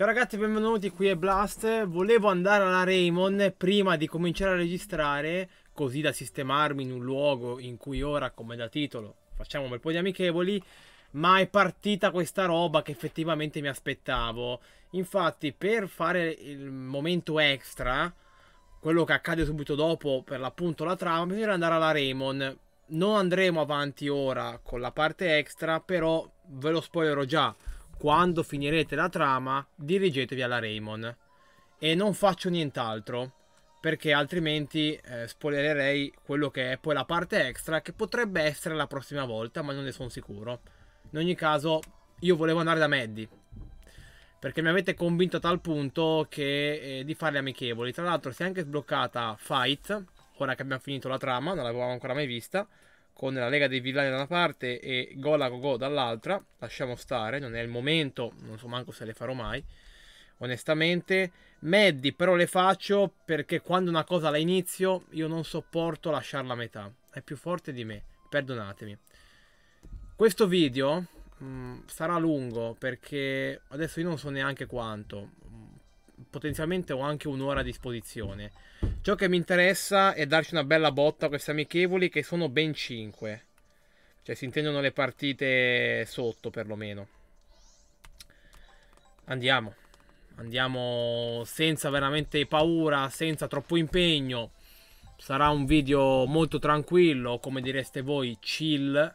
Ciao ragazzi, benvenuti, qui è Blast. Volevo andare alla Raymond prima di cominciare a registrare, così da sistemarmi in un luogo in cui ora, come da titolo, facciamo un bel po' di amichevoli, ma è partita questa roba che effettivamente mi aspettavo. Infatti, per fare il momento extra, quello che accade subito dopo, per l'appunto la trama, bisogna andare alla Raymond. Non andremo avanti ora con la parte extra, però ve lo spoilerò già quando finirete la trama, dirigetevi alla Raymond. E non faccio nient'altro, perché altrimenti eh, spoilererei quello che è poi la parte extra, che potrebbe essere la prossima volta, ma non ne sono sicuro. In ogni caso, io volevo andare da Maddie, perché mi avete convinto a tal punto che, eh, di farle amichevoli. Tra l'altro si è anche sbloccata Fight, ora che abbiamo finito la trama, non l'avevamo ancora mai vista con la Lega dei Villani da una parte e Gola Go dall'altra, lasciamo stare, non è il momento, non so manco se le farò mai, onestamente. Meddi però le faccio perché quando una cosa la inizio io non sopporto lasciarla a metà, è più forte di me, perdonatemi. Questo video mh, mm, sarà lungo perché adesso io non so neanche quanto, potenzialmente ho anche un'ora a disposizione. Ciò che mi interessa è darci una bella botta a questi amichevoli che sono ben 5. Cioè si intendono le partite sotto perlomeno. Andiamo. Andiamo senza veramente paura, senza troppo impegno. Sarà un video molto tranquillo, come direste voi, chill.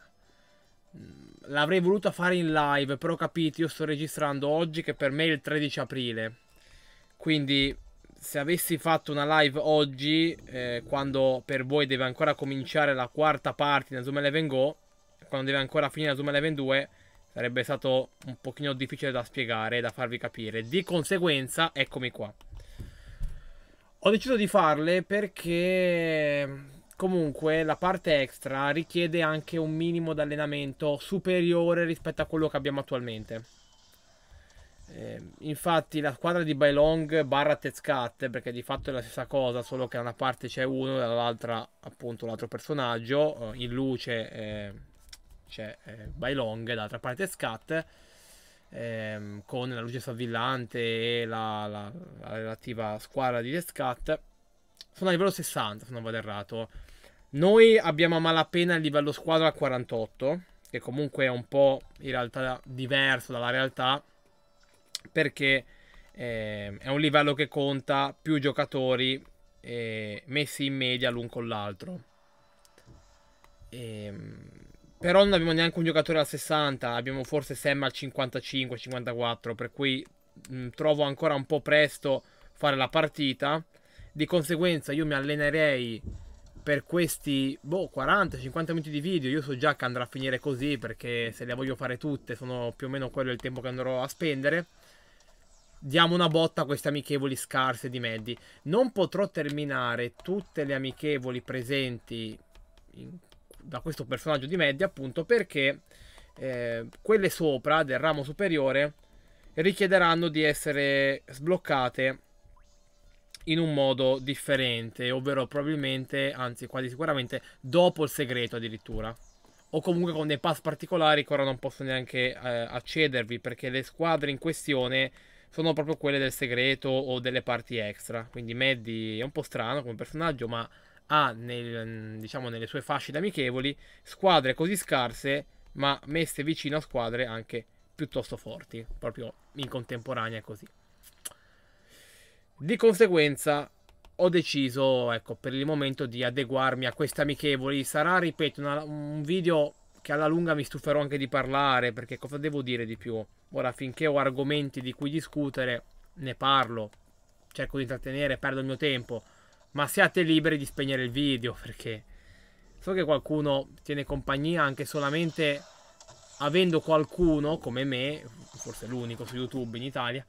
L'avrei voluta fare in live, però capite, io sto registrando oggi che per me è il 13 aprile quindi se avessi fatto una live oggi, eh, quando per voi deve ancora cominciare la quarta parte della Zoom Eleven Go, quando deve ancora finire la Zoom Eleven 2, sarebbe stato un pochino difficile da spiegare e da farvi capire. Di conseguenza, eccomi qua. Ho deciso di farle perché comunque la parte extra richiede anche un minimo di allenamento superiore rispetto a quello che abbiamo attualmente. Eh, infatti la squadra di Bailong barra Tezcat, perché di fatto è la stessa cosa, solo che da una parte c'è uno e dall'altra appunto l'altro personaggio, eh, in luce eh, c'è eh, Bailong e dall'altra parte Tezcat, ehm, con la luce savillante e la, la, la relativa squadra di Tezcat, sono a livello 60 se non vado errato. Noi abbiamo a malapena il livello squadra 48, che comunque è un po' in realtà diverso dalla realtà perché eh, è un livello che conta più giocatori eh, messi in media l'un con l'altro. E, ehm, però non abbiamo neanche un giocatore al 60, abbiamo forse Sam al 55-54, per cui mh, trovo ancora un po' presto fare la partita. Di conseguenza io mi allenerei per questi boh, 40-50 minuti di video. Io so già che andrà a finire così perché se le voglio fare tutte sono più o meno quello il tempo che andrò a spendere diamo una botta a queste amichevoli scarse di Maddy. Non potrò terminare tutte le amichevoli presenti in, da questo personaggio di Maddy, appunto perché eh, quelle sopra del ramo superiore richiederanno di essere sbloccate in un modo differente, ovvero probabilmente, anzi quasi sicuramente, dopo il segreto addirittura. O comunque con dei pass particolari che ora non posso neanche eh, accedervi perché le squadre in questione sono proprio quelle del segreto o delle parti extra. Quindi Maddie è un po' strano come personaggio, ma ha nel, diciamo, nelle sue fasce amichevoli squadre così scarse, ma messe vicino a squadre anche piuttosto forti, proprio in contemporanea così. Di conseguenza ho deciso, ecco, per il momento di adeguarmi a queste amichevoli. Sarà, ripeto, una, un video che alla lunga mi stuferò anche di parlare, perché cosa devo dire di più? Ora, finché ho argomenti di cui discutere, ne parlo, cerco di intrattenere, perdo il mio tempo, ma siate liberi di spegnere il video, perché so che qualcuno tiene compagnia anche solamente avendo qualcuno come me, forse l'unico su YouTube in Italia,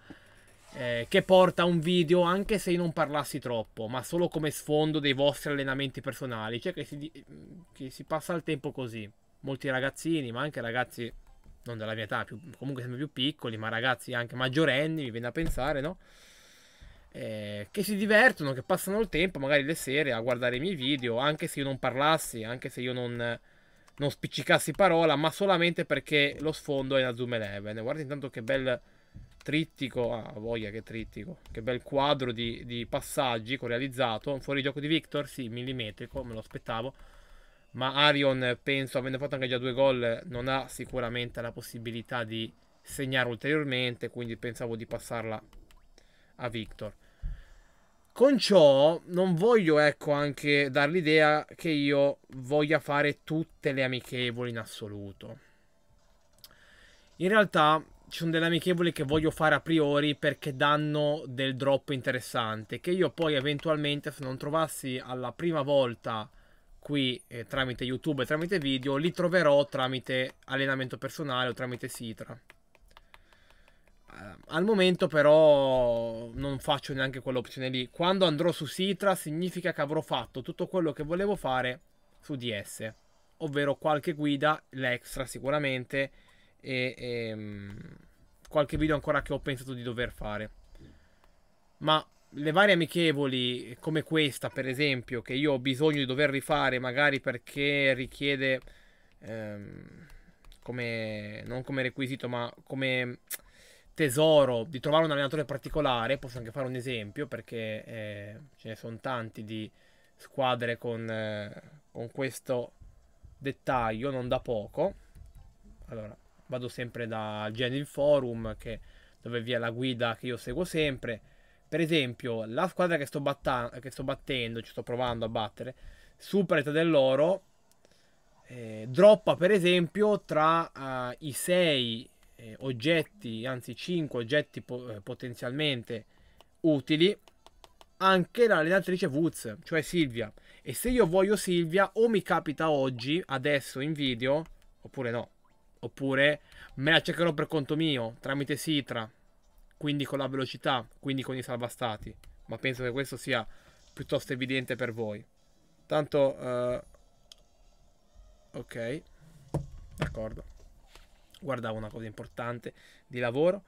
eh, che porta un video anche se io non parlassi troppo, ma solo come sfondo dei vostri allenamenti personali, cioè che si, che si passa il tempo così. Molti ragazzini, ma anche ragazzi non della mia età, più, comunque sempre più piccoli, ma ragazzi anche maggiorenni, mi viene a pensare, no? Eh, che si divertono, che passano il tempo, magari le sere, a guardare i miei video, anche se io non parlassi, anche se io non, non spiccicassi parola, ma solamente perché lo sfondo è la Zoom Eleven. Guarda intanto che bel trittico, ah voglia che trittico, che bel quadro di, di passaggi che ho realizzato, un fuorigioco di Victor, sì, millimetrico, me lo aspettavo ma Arion penso avendo fatto anche già due gol non ha sicuramente la possibilità di segnare ulteriormente quindi pensavo di passarla a Victor con ciò non voglio ecco anche dar l'idea che io voglia fare tutte le amichevoli in assoluto in realtà ci sono delle amichevoli che voglio fare a priori perché danno del drop interessante che io poi eventualmente se non trovassi alla prima volta qui eh, tramite YouTube e tramite video, li troverò tramite allenamento personale o tramite Sitra. Eh, al momento però non faccio neanche quell'opzione lì. Quando andrò su Sitra significa che avrò fatto tutto quello che volevo fare su DS, ovvero qualche guida, l'extra sicuramente, e, e ehm, qualche video ancora che ho pensato di dover fare. Ma le varie amichevoli come questa, per esempio, che io ho bisogno di dover rifare magari perché richiede ehm, come non come requisito, ma come tesoro di trovare un allenatore particolare, posso anche fare un esempio perché eh, ce ne sono tanti di squadre con, eh, con questo dettaglio, non da poco. Allora, vado sempre da Genil Forum che, dove vi è la guida che io seguo sempre per esempio, la squadra che sto, che sto battendo, ci sto provando a battere, supera l'età dell'oro, eh, droppa per esempio tra eh, i 6 eh, oggetti, anzi 5 oggetti po eh, potenzialmente utili, anche l'allenatrice Woods, cioè Silvia. E se io voglio Silvia, o mi capita oggi, adesso in video, oppure no. Oppure me la cercherò per conto mio, tramite Sitra, quindi con la velocità, quindi con i salvastati, ma penso che questo sia piuttosto evidente per voi. Tanto, uh, ok, d'accordo. Guardavo una cosa importante di lavoro.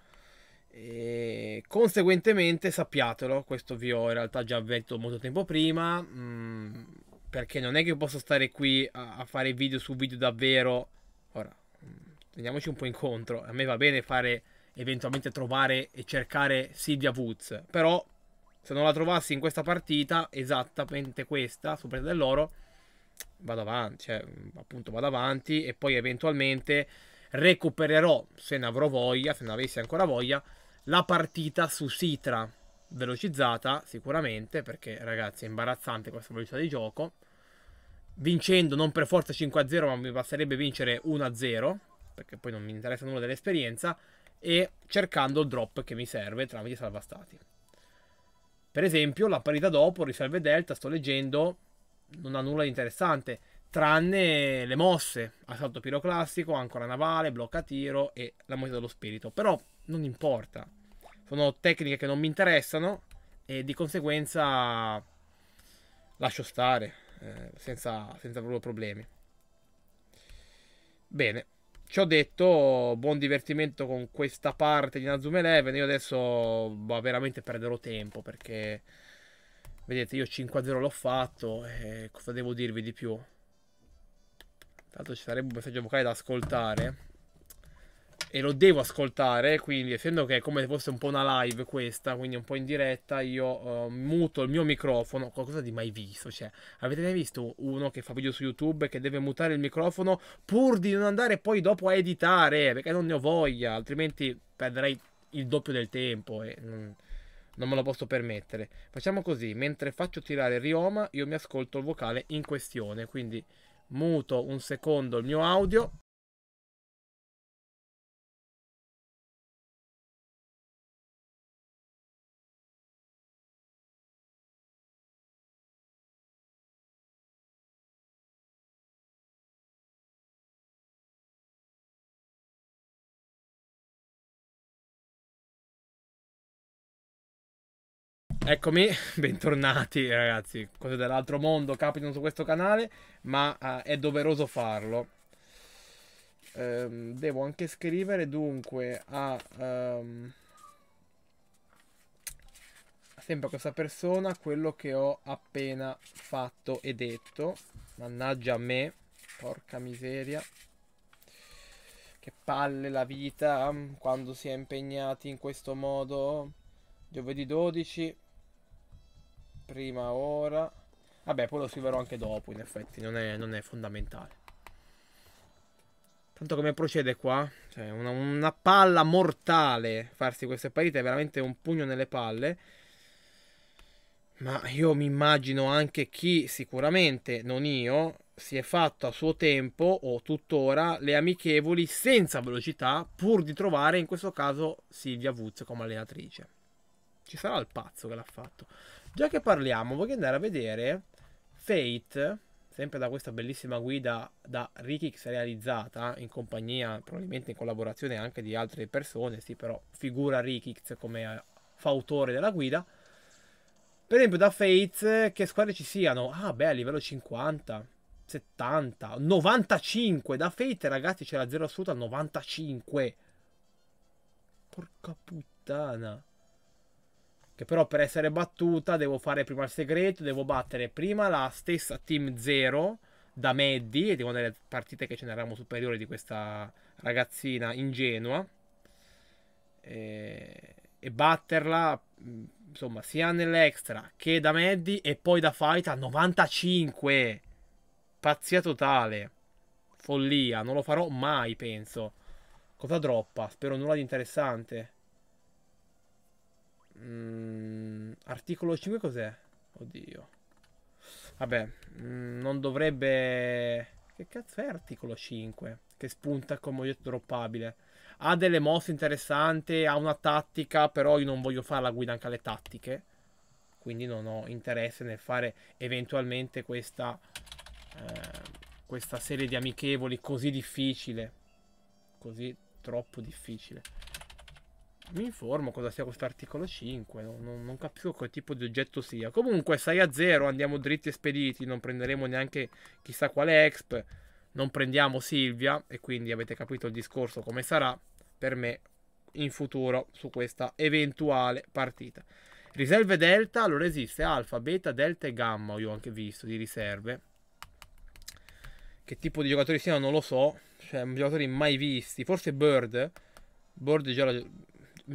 E conseguentemente sappiatelo, questo vi ho in realtà già avvertito molto tempo prima, mh, mm, perché non è che posso stare qui a, a fare video su video davvero. Ora, mh, mm, teniamoci un po' incontro, a me va bene fare eventualmente trovare e cercare Silvia Woods. Però se non la trovassi in questa partita, esattamente questa, Super dell'Oro, vado avanti, cioè, appunto vado avanti e poi eventualmente recupererò, se ne avrò voglia, se ne avessi ancora voglia, la partita su Sitra velocizzata sicuramente perché ragazzi è imbarazzante questa velocità di gioco vincendo non per forza 5-0 ma mi basterebbe vincere 1-0 perché poi non mi interessa nulla dell'esperienza e cercando il drop che mi serve tramite salvastati. Per esempio, la parità dopo, riserve delta, sto leggendo, non ha nulla di interessante, tranne le mosse, assalto piroclassico, ancora navale, blocca tiro e la moneta dello spirito. Però non importa, sono tecniche che non mi interessano e di conseguenza lascio stare, eh, senza, senza proprio problemi. Bene ciò detto buon divertimento con questa parte di Nazum Eleven. Io adesso bah, veramente perderò tempo perché vedete io 5-0 l'ho fatto e cosa devo dirvi di più? Tanto ci sarebbe un messaggio vocale da ascoltare e lo devo ascoltare, quindi essendo che è come se fosse un po' una live questa, quindi un po' in diretta, io uh, muto il mio microfono, qualcosa di mai visto, cioè avete mai visto uno che fa video su YouTube che deve mutare il microfono pur di non andare poi dopo a editare, perché non ne ho voglia, altrimenti perderei il doppio del tempo e non, non me lo posso permettere. Facciamo così, mentre faccio tirare il Rioma, io mi ascolto il vocale in questione, quindi muto un secondo il mio audio Eccomi, bentornati ragazzi. Cose dell'altro mondo capitano su questo canale, ma uh, è doveroso farlo. Um, devo anche scrivere dunque a, um, sempre a questa persona quello che ho appena fatto e detto. Mannaggia a me, porca miseria. Che palle la vita mm, quando si è impegnati in questo modo. Giovedì 12 prima ora. Vabbè, poi lo scriverò anche dopo, in effetti, non è, non è fondamentale. Tanto come procede qua? Cioè, una, una palla mortale farsi queste partite, è veramente un pugno nelle palle. Ma io mi immagino anche chi, sicuramente non io, si è fatto a suo tempo o tuttora le amichevoli senza velocità pur di trovare in questo caso Silvia Woods come allenatrice. Ci sarà il pazzo che l'ha fatto. Già che parliamo, voglio andare a vedere Fate, sempre da questa bellissima guida da Rikix realizzata in compagnia, probabilmente in collaborazione anche di altre persone, sì però figura Rikix come fautore della guida. Per esempio da Fate che squadre ci siano? Ah beh, a livello 50, 70, 95. Da Fate ragazzi c'è la 0 assoluta al 95. Porca puttana. Che però per essere battuta devo fare prima il segreto, devo battere prima la stessa Team Zero da Meddi, ed è una delle partite che ce n'eravamo superiori di questa ragazzina ingenua, e, e batterla insomma sia nell'extra che da Meddi e poi da Fight a 95. Pazzia totale, follia, non lo farò mai penso. Cosa droppa? Spero nulla di interessante. Mm, articolo 5 cos'è? Oddio. Vabbè, mm, non dovrebbe... Che cazzo è articolo 5? Che spunta come oggetto droppabile. Ha delle mosse interessanti, ha una tattica, però io non voglio fare la guida anche alle tattiche. Quindi non ho interesse nel fare eventualmente questa, eh, questa serie di amichevoli così difficile. Così troppo difficile mi informo cosa sia questo articolo 5, non, non, non, capisco che tipo di oggetto sia. Comunque 6 a 0, andiamo dritti e spediti, non prenderemo neanche chissà quale exp, non prendiamo Silvia e quindi avete capito il discorso come sarà per me in futuro su questa eventuale partita. Riserve delta, allora esiste alfa, beta, delta e gamma, io ho anche visto di riserve. Che tipo di giocatori siano non lo so, cioè giocatori mai visti, forse Bird, Bird già la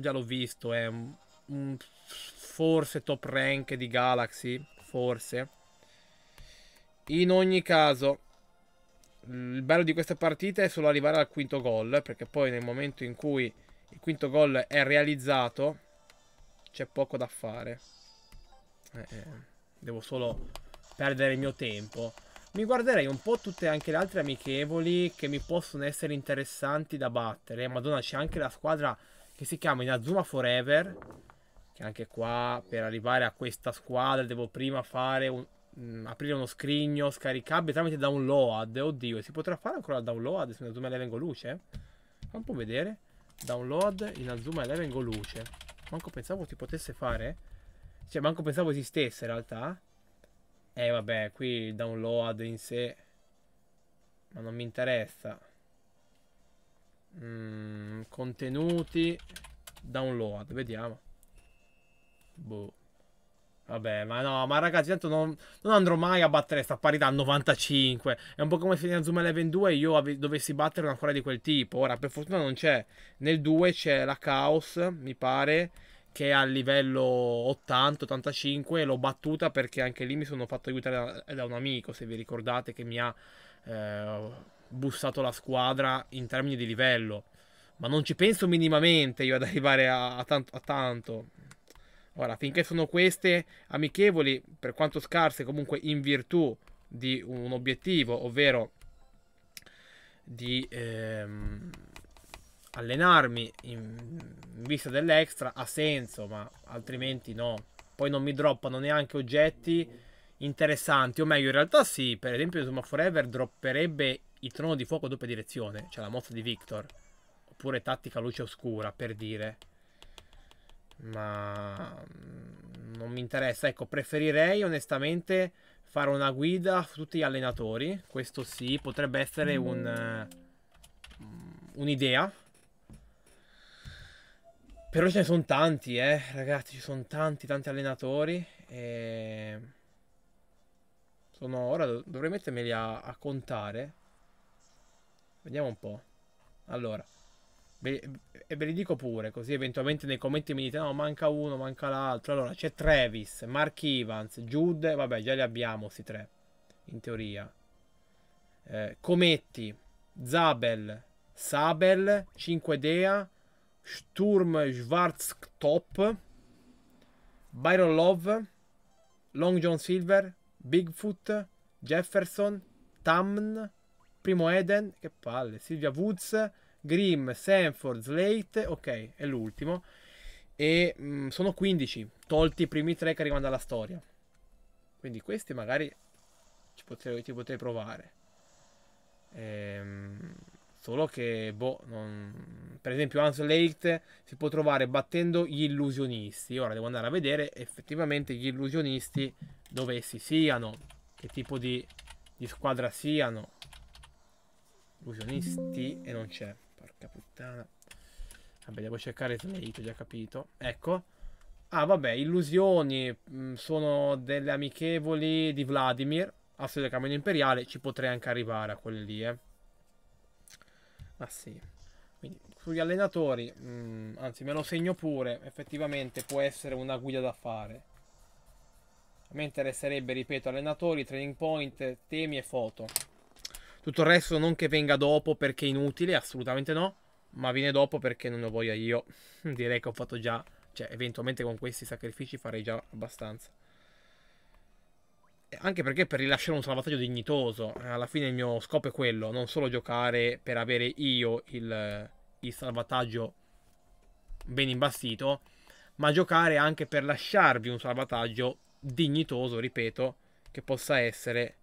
già l'ho visto, è un, un forse top rank di Galaxy, forse. In ogni caso, il bello di questa partita è solo arrivare al quinto gol, perché poi nel momento in cui il quinto gol è realizzato, c'è poco da fare. Eh, eh, devo solo perdere il mio tempo. Mi guarderei un po' tutte anche le altre amichevoli che mi possono essere interessanti da battere. Madonna, c'è anche la squadra che si chiama Inazuma Forever, che anche qua per arrivare a questa squadra devo prima fare un, mh, mm, aprire uno scrigno scaricabile tramite download. Oddio, si potrà fare ancora il download se Inazuma Eleven Go Luce? Fa un po' vedere. Download Inazuma Eleven Go Luce. Manco pensavo si potesse fare. Cioè, manco pensavo esistesse in realtà. E eh, vabbè, qui il download in sé... Ma non mi interessa. Mm, contenuti. Download. Vediamo. Boh. Vabbè, ma no, ma ragazzi, tanto non, non andrò mai a battere sta parità a 95. È un po' come se in Zoom Eleven 2 io dovessi battere una quella di quel tipo. Ora, per fortuna non c'è. Nel 2 c'è la Chaos, mi pare, che è a livello 80-85. L'ho battuta perché anche lì mi sono fatto aiutare da, da, un amico, se vi ricordate, che mi ha... Eh, bussato la squadra in termini di livello. Ma non ci penso minimamente io ad arrivare a, a, tanto, a tanto. Ora, finché sono queste amichevoli, per quanto scarse, comunque in virtù di un obiettivo, ovvero di ehm, allenarmi in, in vista dell'extra, ha senso, ma altrimenti no. Poi non mi droppano neanche oggetti interessanti, o meglio, in realtà sì, per esempio insomma, Forever dropperebbe il trono di fuoco a doppia direzione, cioè la mossa di Victor, oppure tattica luce oscura, per dire. Ma mm, non mi interessa, ecco, preferirei onestamente fare una guida su tutti gli allenatori, questo sì, potrebbe essere un, mm, un'idea. Però ce ne sono tanti, eh, ragazzi, ci sono tanti, tanti allenatori e... Sono, ora dovrei mettermeli a, a contare. Vediamo un po'. Allora. E ve li dico pure, così eventualmente nei commenti mi dite no, manca uno, manca l'altro. Allora, c'è Travis, Mark Evans, Jude, vabbè, già li abbiamo, questi tre, in teoria. Eh, Cometti, Zabel, Sabel, 5 Dea, Sturm Schwarzkopf, Byron Love, Long John Silver, Bigfoot, Jefferson, Tamn, primo Eden, che palle, Silvia Woods, Grimm, Sanford, Slate, ok, è l'ultimo. E mh, mm, sono 15, tolti i primi tre che arrivano dalla storia. Quindi questi magari ci potrei, ci potrei provare. Ehm, solo che, boh, non... per esempio Hans Late si può trovare battendo gli illusionisti. Ora devo andare a vedere effettivamente gli illusionisti dove essi siano, che tipo di, di squadra siano. Illusionisti e non c'è. Porca puttana. Vabbè, devo cercare Slate, ho già capito. Ecco. Ah, vabbè, illusioni mm, sono delle amichevoli di Vladimir. Asso del cammino imperiale, ci potrei anche arrivare a quelle lì, eh. Ma sì. Quindi, sugli allenatori, mh, mm, anzi, me lo segno pure, effettivamente può essere una guida da fare. A me interesserebbe, ripeto, allenatori, training point, temi e foto. Tutto il resto non che venga dopo perché è inutile, assolutamente no, ma viene dopo perché non lo voglio io. Direi che ho fatto già, cioè eventualmente con questi sacrifici farei già abbastanza. Anche perché per rilasciare un salvataggio dignitoso, eh, alla fine il mio scopo è quello, non solo giocare per avere io il, il salvataggio ben imbastito, ma giocare anche per lasciarvi un salvataggio dignitoso, ripeto, che possa essere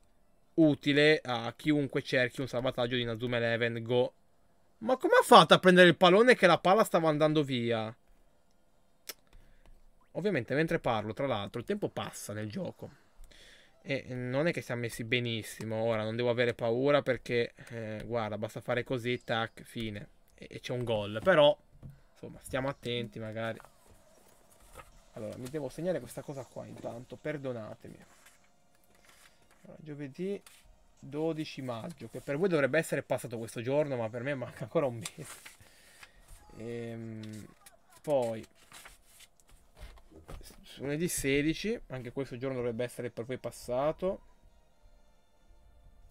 utile a chiunque cerchi un salvataggio di Nazuma Eleven Go. Ma come ha fatto a prendere il pallone che la palla stava andando via? Ovviamente mentre parlo, tra l'altro, il tempo passa nel gioco. E non è che siamo messi benissimo. Ora non devo avere paura perché, eh, guarda, basta fare così, tac, fine. E, e c'è un gol. Però, insomma, stiamo attenti magari. Allora, mi devo segnare questa cosa qua intanto, perdonatemi. Giovedì 12 maggio, che per voi dovrebbe essere passato questo giorno, ma per me manca ancora un mese. Ehm, poi lunedì 16, anche questo giorno dovrebbe essere per voi passato.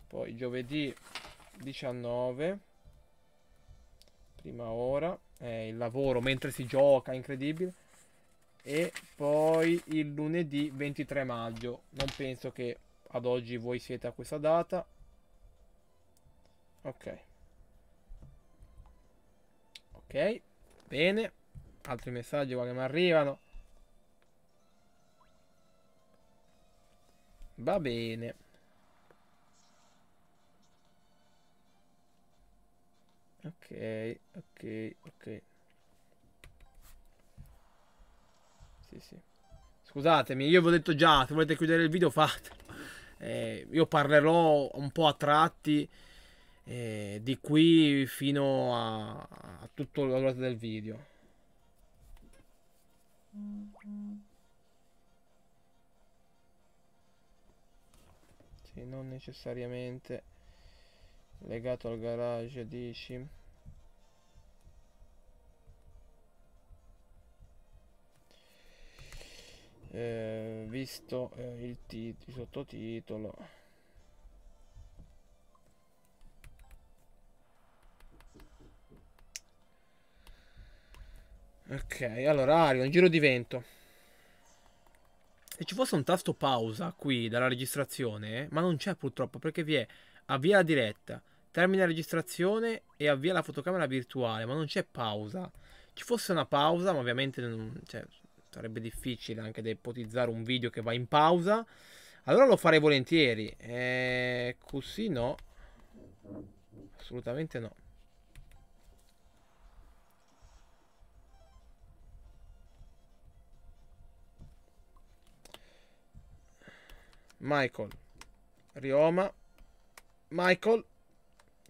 Poi giovedì 19, prima ora, è il lavoro mentre si gioca, incredibile. E poi il lunedì 23 maggio, non penso che ad oggi voi siete a questa data ok ok bene altri messaggi qua che mi arrivano va bene ok ok ok sì sì scusatemi io vi ho detto già se volete chiudere il video fatelo eh, io parlerò un po' a tratti eh, di qui fino a, a tutto la durata del video. Sì, non necessariamente legato al garage, dici? eh, visto eh, il, tit il sottotitolo ok allora Ario un giro di vento se ci fosse un tasto pausa qui dalla registrazione ma non c'è purtroppo perché vi è avvia la diretta termina la registrazione e avvia la fotocamera virtuale ma non c'è pausa ci fosse una pausa ma ovviamente non, cioè, sarebbe difficile anche da ipotizzare un video che va in pausa. Allora lo farei volentieri. Eh, così no. Assolutamente no. Michael. Rioma. Michael.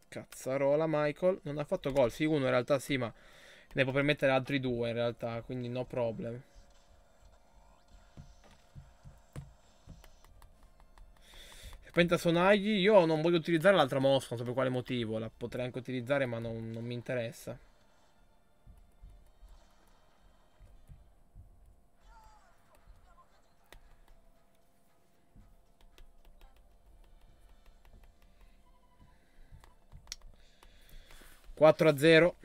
Cazzarola, Michael. Non ha fatto gol. Sì, uno in realtà sì, ma ne può permettere altri due in realtà, quindi no problem. Pentasonagli, io non voglio utilizzare l'altra mossa, non so per quale motivo, la potrei anche utilizzare ma non, non mi interessa. Quattro a zero.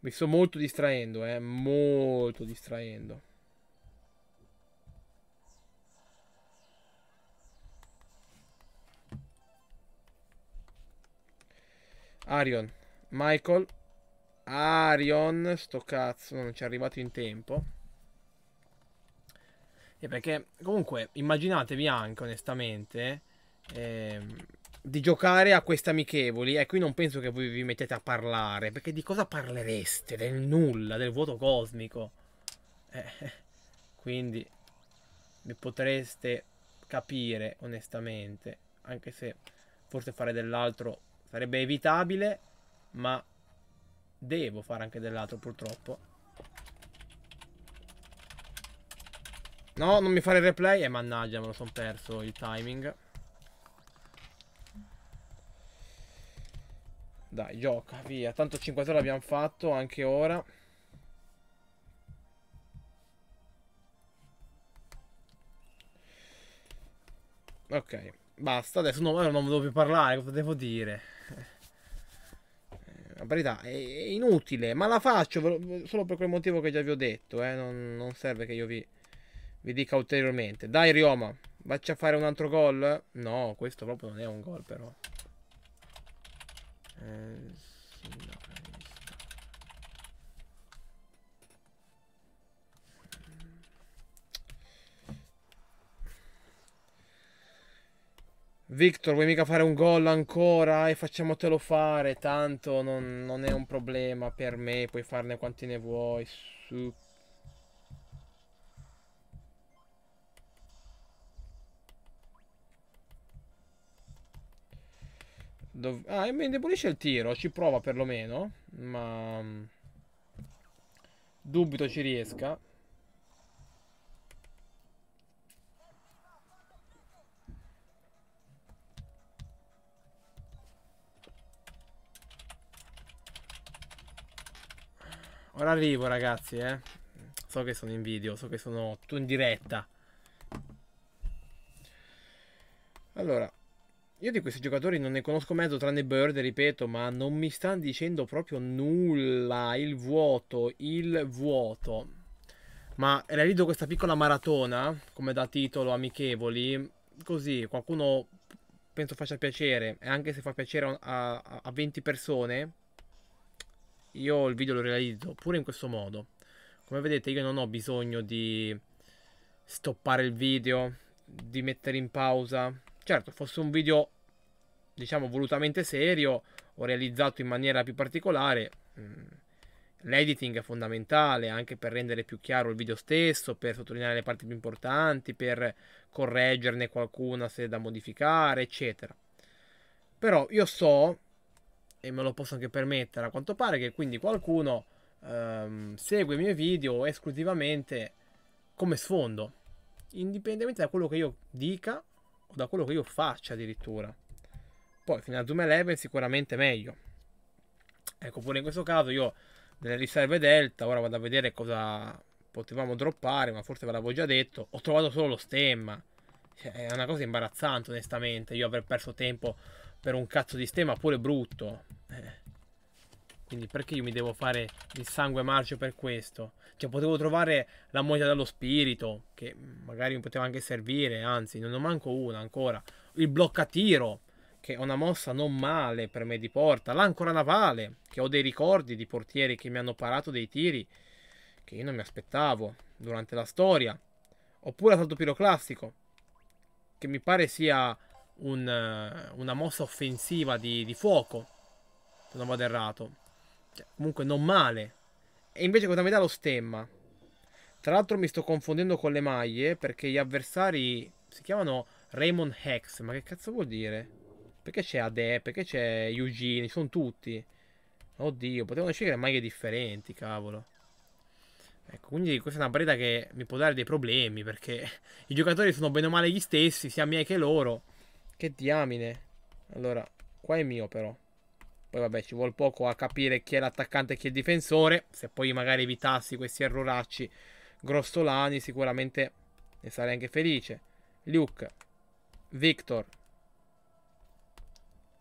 Mi sto molto distraendo, eh, molto distraendo. Arion. Michael. Arion. Sto cazzo, non ci è arrivato in tempo. E perché, comunque, immaginatevi anche, onestamente, ehm, di giocare a queste amichevoli. E ecco, qui non penso che voi vi mettete a parlare. Perché di cosa parlereste? Del nulla, del vuoto cosmico. Eh, quindi, mi potreste capire, onestamente, anche se forse fare dell'altro Sarebbe evitabile, ma devo fare anche dell'altro purtroppo. No, non mi fare il replay. E eh, mannaggia, me lo sono perso il timing. Dai, gioca, via. Tanto 5 ore l'abbiamo fatto, anche ora. Ok, basta. Adesso no, non devo più parlare, cosa devo dire? la verità è inutile, ma la faccio solo per quel motivo che già vi ho detto, eh? non, non, serve che io vi, vi, dica ulteriormente. Dai Rioma, vacci a fare un altro gol? No, questo proprio non è un gol però. Eh, sì, no. Victor, vuoi mica fare un gol ancora? E facciamotelo fare, tanto non, non è un problema per me, puoi farne quanti ne vuoi. Su. Dov ah, mi indebolisce il tiro, ci prova perlomeno, ma mm, dubito ci riesca. Ora arrivo ragazzi, eh. So che sono in video, so che sono tu in diretta. Allora, io di questi giocatori non ne conosco mezzo tranne Bird, ripeto, ma non mi stanno dicendo proprio nulla. Il vuoto, il vuoto. Ma realizzo questa piccola maratona, come da titolo amichevoli, così qualcuno penso faccia piacere, e anche se fa piacere a, a, a 20 persone, io il video lo realizzo pure in questo modo come vedete io non ho bisogno di stoppare il video di mettere in pausa certo fosse un video diciamo volutamente serio o realizzato in maniera più particolare mm, l'editing è fondamentale anche per rendere più chiaro il video stesso per sottolineare le parti più importanti per correggerne qualcuna se è da modificare eccetera però io so e me lo posso anche permettere a quanto pare che quindi qualcuno ehm, segue i miei video esclusivamente come sfondo, indipendentemente da quello che io dica o da quello che io faccia addirittura. Poi fino a 2011 sicuramente meglio. Ecco, pure in questo caso io delle riserve delta, ora vado a vedere cosa potevamo droppare, ma forse ve l'avevo già detto, ho trovato solo lo stemma. Cioè, è una cosa imbarazzante onestamente, io aver perso tempo per un cazzo di stemma pure brutto. Eh. Quindi perché io mi devo fare il sangue marcio per questo? Cioè potevo trovare la moneta dallo spirito, che magari mi poteva anche servire, anzi non ho manco una ancora. Il bloccatiro, che è una mossa non male per me di porta. L'ancora navale, che ho dei ricordi di portieri che mi hanno parato dei tiri che io non mi aspettavo durante la storia. Oppure l'assalto piroclastico, che mi pare sia un, una mossa offensiva di, di fuoco, se non vado errato. Cioè, comunque non male. E invece questa mi dà lo stemma? Tra l'altro mi sto confondendo con le maglie perché gli avversari si chiamano Raymond Hex. Ma che cazzo vuol dire? Perché c'è Ade, perché c'è Eugene, sono tutti. Oddio, potevano scegliere maglie differenti, cavolo. Ecco, quindi questa è una partita che mi può dare dei problemi perché i giocatori sono bene o male gli stessi, sia miei che loro. Che diamine. Allora, qua è mio però. Poi vabbè, ci vuole poco a capire chi è l'attaccante e chi è il difensore. Se poi magari evitassi questi erroracci grossolani, sicuramente ne sarei anche felice. Luke, Victor,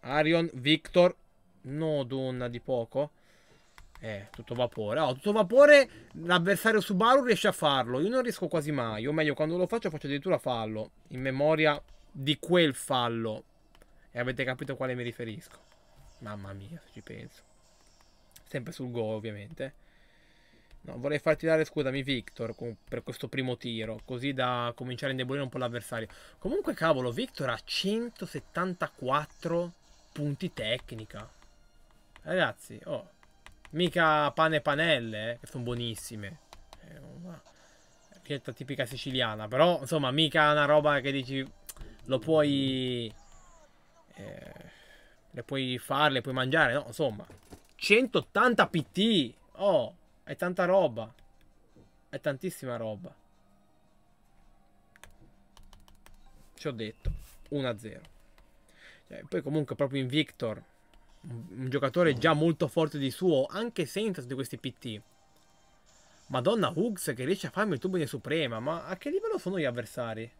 Arion, Victor. No, donna di poco. Eh, tutto vapore. Oh, tutto vapore l'avversario Subaru riesce a farlo. Io non riesco quasi mai. O meglio, quando lo faccio, faccio addirittura fallo. In memoria di quel fallo. E avete capito a quale mi riferisco. Mamma mia, se ci penso. Sempre sul go, ovviamente. No, vorrei farti dare scusami, Victor per questo primo tiro, così da cominciare a indebolire un po' l'avversario. Comunque, cavolo, Victor ha 174 punti tecnica. Ragazzi, oh, mica pane e panelle, eh, che sono buonissime. Eh, una ricetta tipica siciliana, però, insomma, mica una roba che dici lo puoi... Eh, le puoi fare, le puoi mangiare, no? Insomma, 180 PT! Oh, è tanta roba. È tantissima roba. Ci ho detto, 1-0. Cioè, poi comunque proprio in Victor, un giocatore già molto forte di suo, anche senza di questi PT. Madonna Hughes che riesce a farmi il tubo di Suprema, ma a che livello sono gli avversari?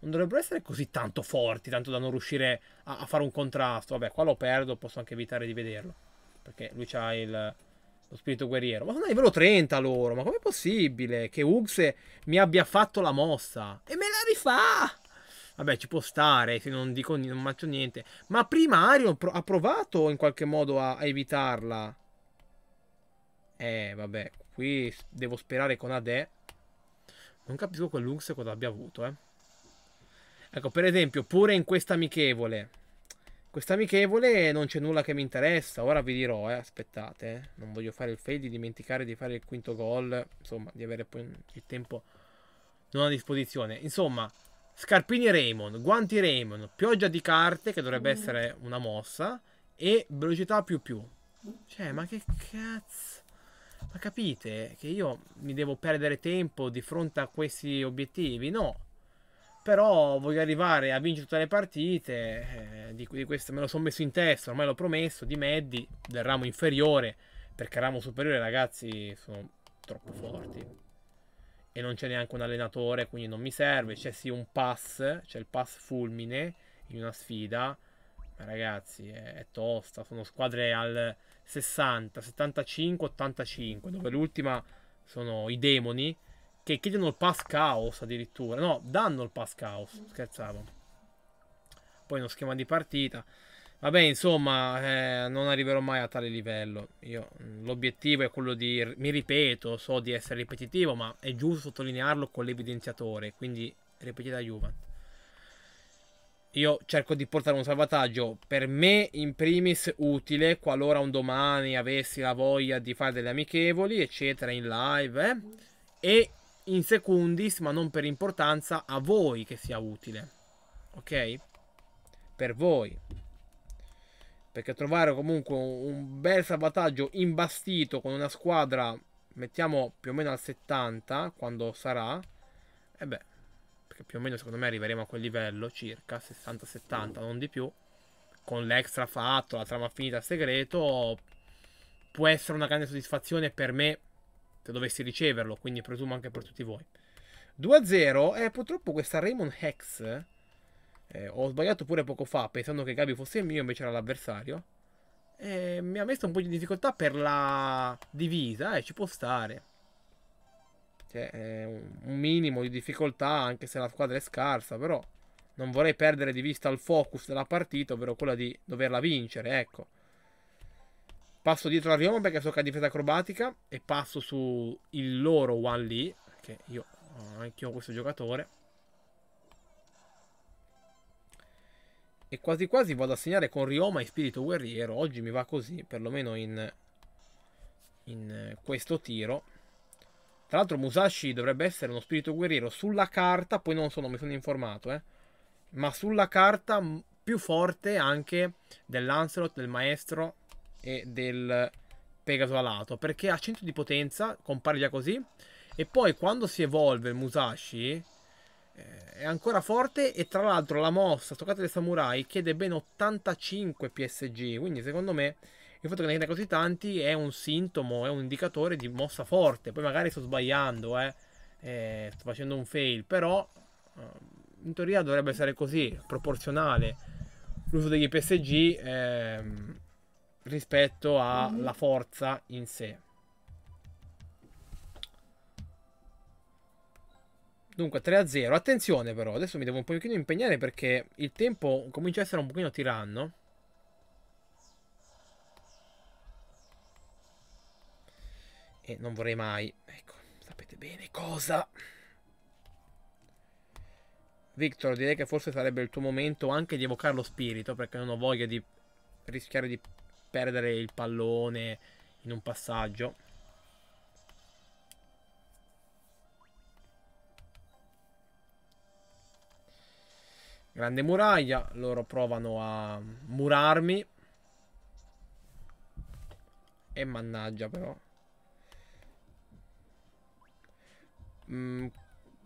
non dovrebbero essere così tanto forti, tanto da non riuscire a, a, fare un contrasto. Vabbè, qua lo perdo, posso anche evitare di vederlo. Perché lui c'ha il, lo spirito guerriero. Ma sono a livello 30 loro, ma com'è possibile che Ux mi abbia fatto la mossa? E me la rifà! Vabbè, ci può stare, se non dico non faccio niente. Ma prima Arion ha provato in qualche modo a, a evitarla. Eh, vabbè, qui devo sperare con Ade. Non capisco quell'Ux cosa abbia avuto, eh. Ecco, per esempio, pure in questa amichevole. Questa amichevole non c'è nulla che mi interessa. Ora vi dirò, eh, aspettate. Eh. Non voglio fare il fail di dimenticare di fare il quinto gol. Insomma, di avere poi il tempo non a disposizione. Insomma, scarpini Raymond, guanti Raymond, pioggia di carte, che dovrebbe mm. essere una mossa, e velocità più più. Cioè, ma che cazzo? Ma capite che io mi devo perdere tempo di fronte a questi obiettivi? No però voglio arrivare a vincere tutte le partite, eh, di, di questo, me lo sono messo in testa, ormai l'ho promesso, di Meddi, del ramo inferiore, perché il ramo superiore ragazzi sono troppo forti e non c'è neanche un allenatore, quindi non mi serve, c'è sì un pass, c'è il pass fulmine in una sfida, ma ragazzi è, è tosta, sono squadre al 60, 75, 85, dove l'ultima sono i demoni che chiedono il pass caos addirittura. No, danno il pass caos, scherzavo. Poi uno schema di partita. Vabbè, insomma, eh, non arriverò mai a tale livello. Io, mm, l'obiettivo è quello di, mi ripeto, so di essere ripetitivo, ma è giusto sottolinearlo con l'evidenziatore, quindi ripetita Juventus. Io cerco di portare un salvataggio per me in primis utile qualora un domani avessi la voglia di fare delle amichevoli, eccetera, in live, eh? e in secundis, ma non per importanza, a voi che sia utile. Ok? Per voi. Perché trovare comunque un bel salvataggio imbastito con una squadra, mettiamo più o meno al 70, quando sarà, e eh beh, perché più o meno secondo me arriveremo a quel livello, circa 60-70, non di più, con l'extra fatto, la trama finita, segreto, può essere una grande soddisfazione per me dovessi riceverlo, quindi presumo anche per tutti voi. 2-0, e eh, purtroppo questa Raymond Hex, eh, ho sbagliato pure poco fa, pensando che Gabi fosse il mio, invece era l'avversario. Eh, mi ha messo un po' di difficoltà per la divisa, e eh, ci può stare. Cioè, un minimo di difficoltà, anche se la squadra è scarsa, però non vorrei perdere di vista il focus della partita, ovvero quella di doverla vincere, ecco. Passo dietro la Rioma perché so che ha difesa acrobatica e passo su il loro One Lee, che io eh, anch'io ho questo giocatore. E quasi quasi vado a segnare con Rioma in spirito guerriero. Oggi mi va così, perlomeno in, in eh, questo tiro. Tra l'altro Musashi dovrebbe essere uno spirito guerriero sulla carta, poi non sono, mi sono informato, eh, ma sulla carta più forte anche dell'Ancelot, del maestro e del Pegaso alato perché ha 100 di potenza, compare già così e poi quando si evolve Musashi eh, è ancora forte e tra l'altro la mossa toccata dei Samurai chiede ben 85 PSG, quindi secondo me il fatto che ne chieda così tanti è un sintomo, è un indicatore di mossa forte, poi magari sto sbagliando, eh, eh, sto facendo un fail, però ehm, in teoria dovrebbe essere così, proporzionale l'uso degli PSG. Ehm, rispetto alla mm-hmm. forza in sé. Dunque 3 a 0. Attenzione però, adesso mi devo un pochino impegnare perché il tempo comincia a essere un pochino tiranno. E non vorrei mai, ecco, sapete bene cosa. Victor, direi che forse sarebbe il tuo momento anche di evocare lo spirito perché non ho voglia di rischiare di perdere il pallone in un passaggio. Grande muraglia, loro provano a murarmi. E mannaggia però. Mm,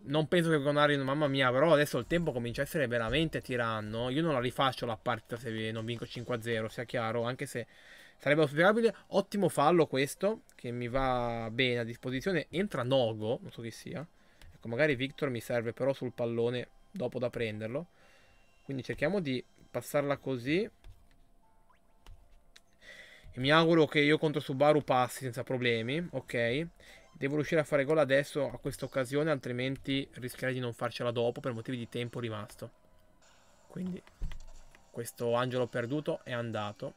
non penso che con Arin, mamma mia, però adesso il tempo comincia a essere veramente tiranno. Io non la rifaccio la partita se non vinco 5-0, sia chiaro, anche se sarebbe auspicabile. Ottimo fallo questo, che mi va bene a disposizione. Entra Nogo, non so chi sia. Ecco, magari Victor mi serve però sul pallone dopo da prenderlo. Quindi cerchiamo di passarla così. E mi auguro che io contro Subaru passi senza problemi, ok? Devo riuscire a fare gol adesso a questa occasione, altrimenti rischierei di non farcela dopo per motivi di tempo rimasto. Quindi questo angelo perduto è andato.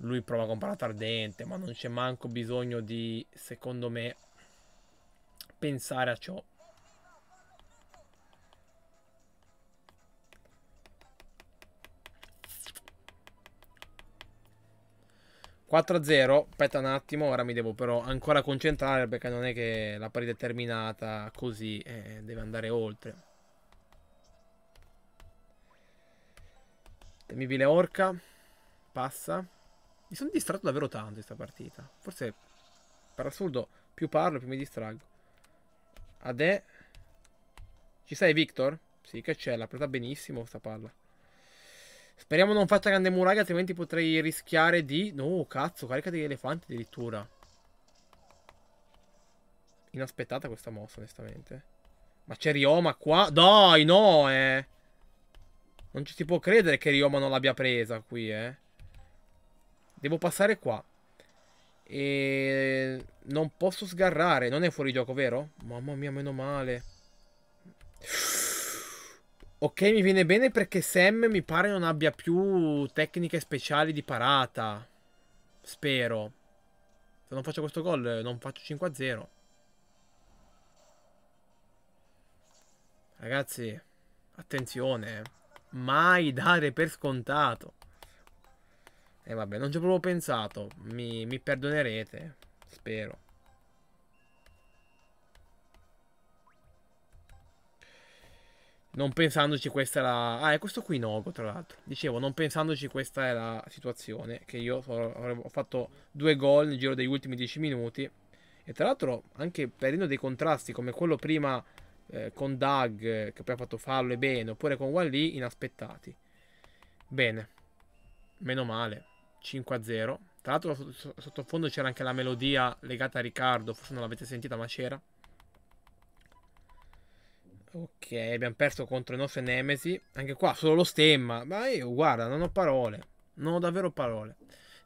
Lui prova con comprare ardente ma non c'è manco bisogno di, secondo me, pensare a ciò. 4-0, aspetta un attimo, ora mi devo però ancora concentrare perché non è che la partita è terminata così, eh, deve andare oltre. Temibile orca, passa. Mi sono distratto davvero tanto questa partita, forse per assurdo più parlo più mi distraggo. Adè. ci sei Victor? Sì che c'è, l'ha presa benissimo sta palla. Speriamo non faccia grande muraglia, altrimenti potrei rischiare di... No, cazzo, carica degli elefanti addirittura. Inaspettata questa mossa, onestamente. Ma c'è Rioma qua? Dai, no, eh! Non ci si può credere che Rioma non l'abbia presa qui, eh. Devo passare qua. E... Non posso sgarrare. Non è fuori gioco, vero? Mamma mia, meno male. Uff. Ok, mi viene bene perché Sam mi pare non abbia più tecniche speciali di parata. Spero. Se non faccio questo gol non faccio 5-0. Ragazzi, attenzione. Mai dare per scontato. E eh, vabbè, non ci avevo pensato. Mi, mi perdonerete. Spero. non pensandoci questa è la... Ah, è questo qui Nogo, tra l'altro. Dicevo, non pensandoci questa è la situazione, che io ho fatto due gol nel giro degli ultimi dieci minuti. E tra l'altro anche prendendo dei contrasti come quello prima eh, con Doug, che poi ha fatto fallo e bene, oppure con Wally, inaspettati. Bene, meno male, 5-0. Tra l'altro sottofondo c'era anche la melodia legata a Riccardo, forse non l'avete sentita ma c'era. Ok, abbiamo perso contro le nostre Nemesi. Anche qua solo lo stemma. Ma io, guarda, non ho parole. Non ho davvero parole.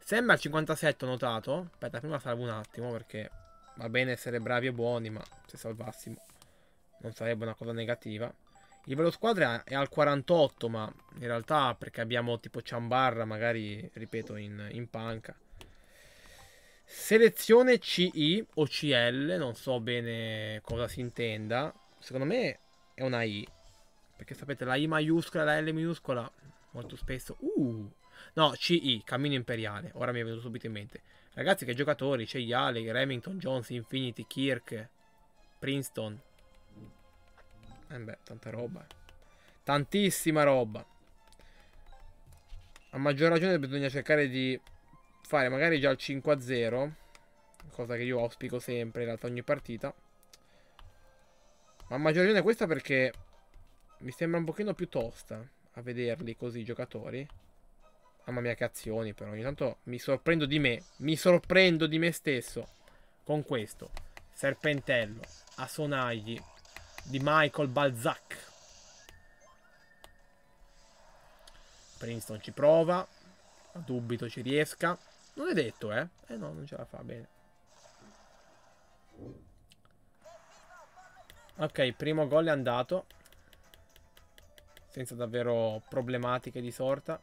Sembra al 57, ho notato. Aspetta, prima salvo un attimo perché va bene essere bravi e buoni, ma se salvassimo non sarebbe una cosa negativa. Il livello squadra è al 48, ma in realtà perché abbiamo tipo Ciambarra, magari, ripeto, in, in panca. Selezione CI o CL, non so bene cosa si intenda. Secondo me è una I. Perché sapete, la I maiuscola e la L minuscola molto spesso... Uh! No, CI, Cammino Imperiale. Ora mi è venuto subito in mente. Ragazzi, che giocatori. C'è Yale, Remington, Jones, Infinity, Kirk, Princeton. Eh beh, tanta roba. Tantissima roba. A maggior ragione bisogna cercare di fare magari già il 5-0. Cosa che io auspico sempre, in realtà, ogni partita. Ma a maggior ragione questa perché mi sembra un pochino più tosta a vederli così i giocatori. Mamma mia che azioni però, ogni tanto mi sorprendo di me, mi sorprendo di me stesso con questo. Serpentello a sonagli di Michael Balzac. Princeton ci prova, dubito ci riesca. Non è detto, eh? Eh no, non ce la fa bene. Ok, primo gol è andato. Senza davvero problematiche di sorta.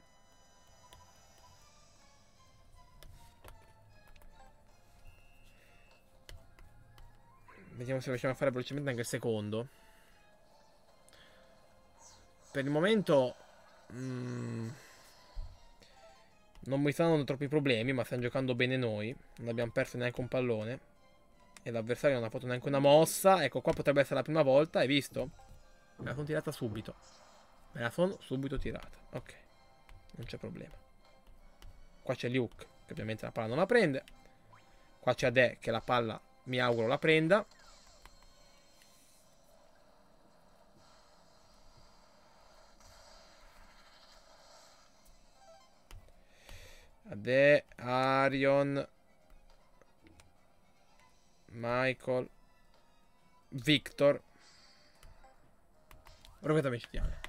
Vediamo se riusciamo a fare velocemente anche il secondo. Per il momento... Mm, non mi stanno troppi problemi, ma stiamo giocando bene noi. Non abbiamo perso neanche un pallone e l'avversario non ha fatto neanche una mossa. Ecco qua potrebbe essere la prima volta, hai visto? Me la sono tirata subito. Me la sono subito tirata. Ok, non c'è problema. Qua c'è Luke, che ovviamente la palla non la prende. Qua c'è Ade, che la palla mi auguro la prenda. Ade, Arion, Michael Victor Profeta micidiale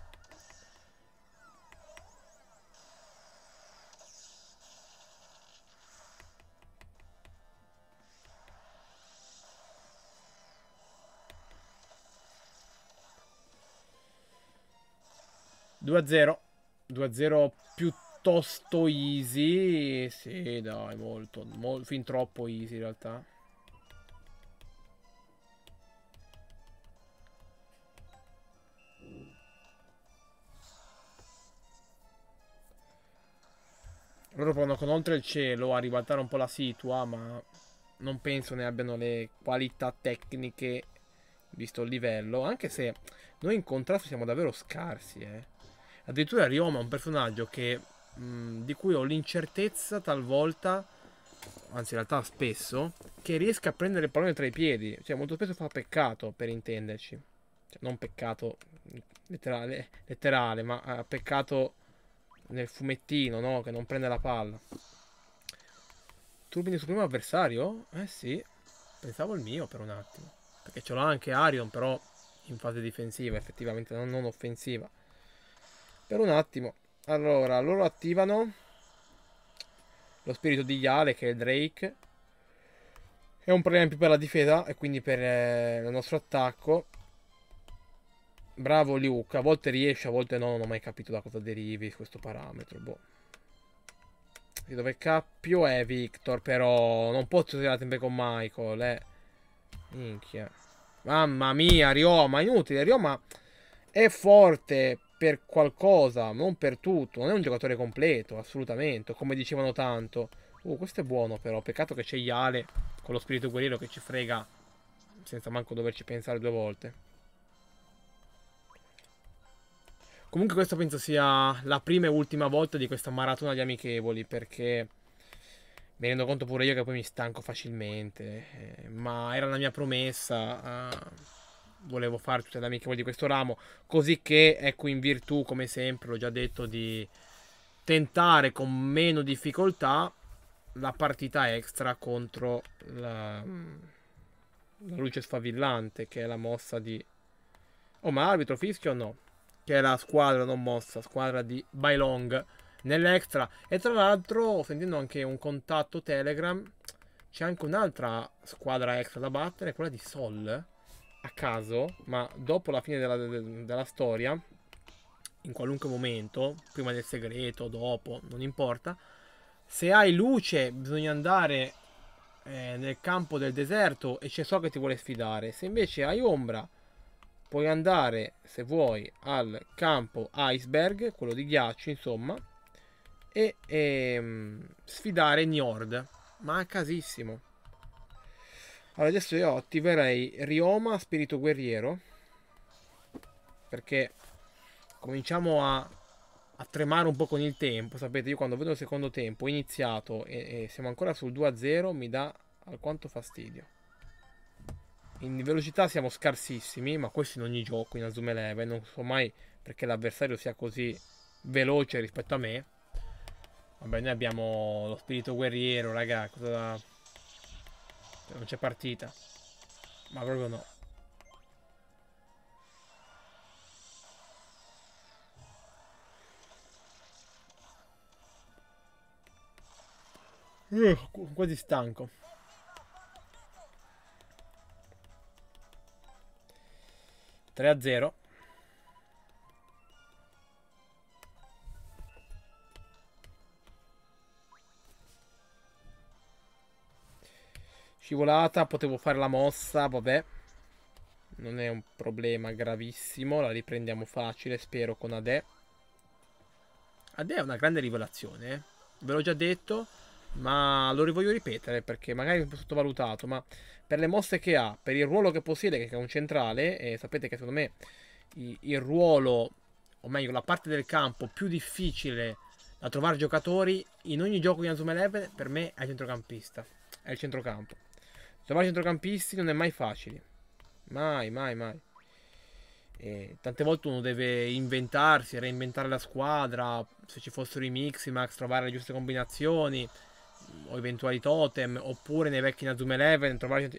Due a zero 2 a 0 piuttosto easy. Sì, dai, molto, molto. Fin troppo easy in realtà. Loro provano con oltre il cielo a ribaltare un po' la situa, ma non penso ne abbiano le qualità tecniche visto il livello, anche se noi in contrasto siamo davvero scarsi. Eh. Addirittura Rioma è un personaggio che, mh, mm, di cui ho l'incertezza talvolta, anzi in realtà spesso, che riesca a prendere il pallone tra i piedi. Cioè molto spesso fa peccato, per intenderci. Cioè, non peccato letterale, letterale ma eh, peccato nel fumettino, no? Che non prende la palla. Turbine sul primo avversario? Eh sì, pensavo il mio per un attimo. Perché ce l'ha anche Arion, però in fase difensiva, effettivamente, non, non offensiva. Per un attimo. Allora, loro attivano lo spirito di Yale, che è Drake. È un problema in più per la difesa e quindi per eh, il nostro attacco. Bravo Luke, a volte riesce, a volte no, non ho mai capito da cosa derivi questo parametro, boh. E dove cappio è Victor, però non posso tirare sempre con Michael, eh. Minchia. Mamma mia, Rioma, inutile, Rioma è forte per qualcosa, non per tutto, non è un giocatore completo, assolutamente, come dicevano tanto. Uh, questo è buono però, peccato che c'è Yale con lo spirito guerriero che ci frega senza manco doverci pensare due volte. Comunque questa penso sia la prima e ultima volta di questa maratona di amichevoli perché mi rendo conto pure io che poi mi stanco facilmente, eh, ma era la mia promessa, eh, volevo fare tutte le amichevoli di questo ramo, così che ecco in virtù come sempre l'ho già detto di tentare con meno difficoltà la partita extra contro la, la luce sfavillante che è la mossa di... Oh ma arbitro fischio o no? che è la squadra non mossa, squadra di Bailong nell'extra. E tra l'altro, sentendo anche un contatto Telegram, c'è anche un'altra squadra extra da battere, quella di Sol, a caso, ma dopo la fine della, della storia, in qualunque momento, prima del segreto, dopo, non importa, se hai luce bisogna andare eh, nel campo del deserto e c'è so che ti vuole sfidare, se invece hai ombra puoi andare se vuoi al campo iceberg quello di ghiaccio insomma e, e ehm, sfidare Njord ma casissimo allora adesso io attiverei Rioma spirito guerriero perché cominciamo a, a tremare un po' con il tempo sapete io quando vedo il secondo tempo iniziato e, e siamo ancora sul 2 0 mi dà alquanto fastidio in velocità siamo scarsissimi, ma questo in ogni gioco, in Azum Eleven, non so mai perché l'avversario sia così veloce rispetto a me. Vabbè, noi abbiamo lo spirito guerriero, raga, cosa da... non c'è partita. Ma proprio no. Uh, quasi stanco. 3 a 0. Scivolata, potevo fare la mossa, vabbè. Non è un problema gravissimo, la riprendiamo facile, spero, con Ade. Ade è una grande rivelazione, eh. ve l'ho già detto ma lo voglio ripetere perché magari è sottovalutato, ma per le mosse che ha, per il ruolo che possiede, che è un centrale, e eh, sapete che secondo me il ruolo, o meglio la parte del campo più difficile da trovare giocatori in ogni gioco di Azuma Eleven per me è il centrocampista, è il centrocampo. Trovare centrocampisti non è mai facile, mai, mai, mai. E tante volte uno deve inventarsi, reinventare la squadra, se ci fossero i mix, i max, trovare le giuste combinazioni, o eventuali totem, oppure nei vecchi Nazume Eleven trovare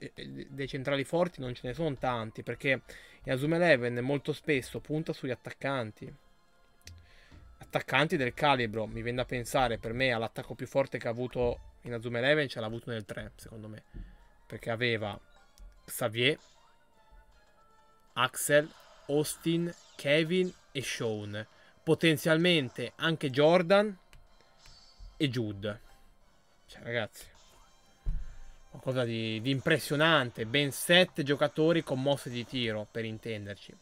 dei centrali forti non ce ne sono tanti, perché Nazume Eleven molto spesso punta sugli attaccanti. Attaccanti del calibro, mi viene da pensare, per me all'attacco più forte che ha avuto in Azume Eleven ce l'ha avuto nel 3, secondo me. Perché aveva Xavier, Axel, Austin, Kevin e Sean. Potenzialmente anche Jordan e Jude. Cioè, ragazzi, qualcosa di, di impressionante. Ben sette giocatori con mosse di tiro, per intenderci.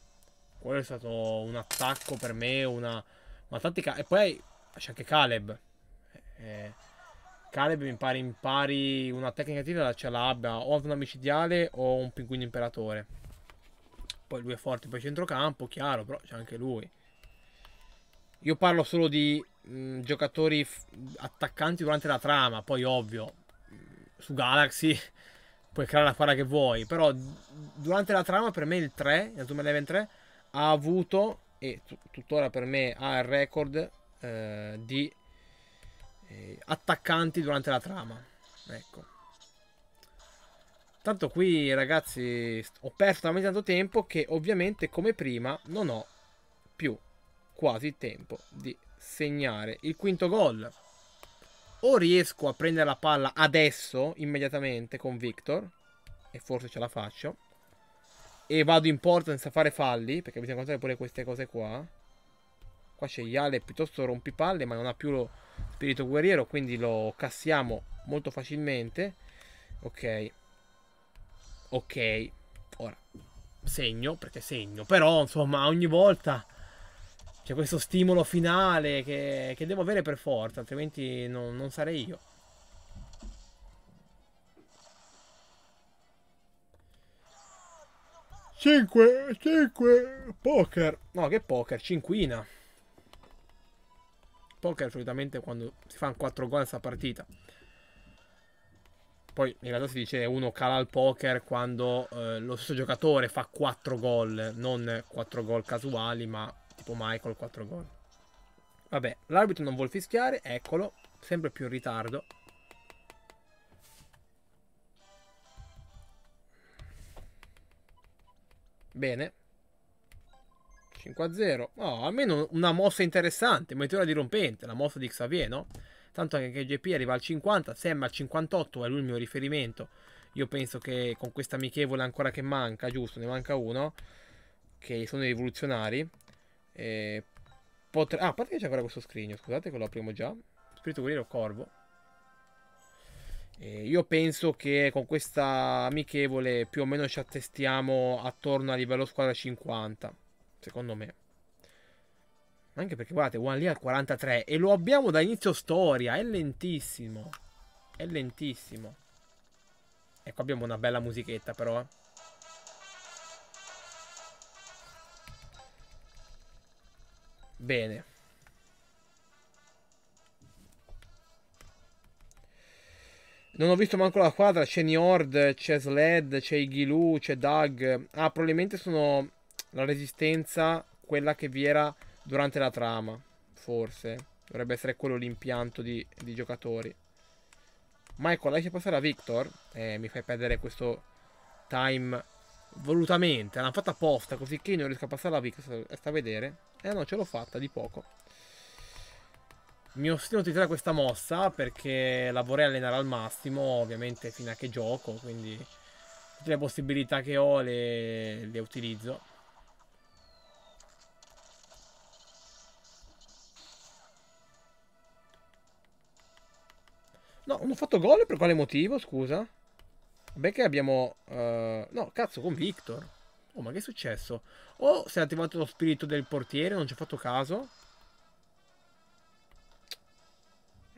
Quello è stato un attacco per me, una, una tattica. E poi c'è anche Caleb. Eh, Caleb mi pare impari una tecnica di tiro, ce l'abbia o un amicidiale o un pinguino imperatore. Poi lui è forte poi centrocampo, chiaro, però c'è anche lui. Io parlo solo di mh, giocatori attaccanti durante la trama, poi ovvio, su Galaxy puoi creare la palla che vuoi, però durante la trama per me il 3, il Doom Eleven ha avuto e tuttora per me ha il record eh, di eh, attaccanti durante la trama. Ecco. Tanto qui ragazzi ho perso talmente tanto tempo che ovviamente come prima non ho più quasi il tempo di segnare il quinto gol. O riesco a prendere la palla adesso, immediatamente, con Victor, e forse ce la faccio, e vado in porta senza fare falli, perché bisogna contare pure queste cose qua. Qua c'è Yale, piuttosto rompipalle, ma non ha più lo spirito guerriero, quindi lo cassiamo molto facilmente. Ok. Ok. Ora, segno, perché segno. Però, insomma, ogni volta c'è questo stimolo finale che, che, devo avere per forza, altrimenti non, non sarei io. Cinque, cinque, poker. No, che poker, cinquina. Poker solitamente quando si fanno 4 gol a sta partita. Poi in realtà si dice uno cala al poker quando eh, lo stesso giocatore fa 4 gol, non 4 gol casuali, ma tipo Michael 4 gol. Vabbè, l'arbitro non vuol fischiare, eccolo, sempre più in ritardo. Bene. 5 0. Oh, almeno una mossa interessante, meteora dirompente, la mossa di Xavier, no? Tanto anche che GP arriva al 50, Sam al 58, è lui il mio riferimento. Io penso che con questa amichevole ancora che manca, giusto, ne manca uno, che sono i rivoluzionari. Eh, potre... Ah, a parte che c'è ancora questo scrigno, scusate che lo apriamo già. Spirito guerriero corvo. Eh, io penso che con questa amichevole più o meno ci attestiamo attorno a livello squadra 50, secondo me. Anche perché guardate, One Lee al 43 e lo abbiamo da inizio storia, è lentissimo. È lentissimo. Ecco, abbiamo una bella musichetta però, eh. Bene. Non ho visto manco la squadra, c'è Niord, c'è Sled, c'è Igilu, c'è Doug. Ah, probabilmente sono la resistenza, quella che vi era durante la trama, forse. Dovrebbe essere quello l'impianto di, di giocatori. Michael, lascia passare a Victor. Eh, mi fai perdere questo time volutamente. L'hanno fatta apposta, così che io non riesco a passare a Victor. Sta a vedere. Eh no, ce l'ho fatta di poco. Mi ostino a utilizzare questa mossa perché la vorrei allenare al massimo, ovviamente fino a che gioco, quindi tutte le possibilità che ho le, le utilizzo. No, non ho fatto gol per quale motivo, scusa? Vabbè che abbiamo... Uh, no, cazzo, con Victor. Oh, ma che è successo? Oh, si è attivato lo spirito del portiere, non ci ho fatto caso.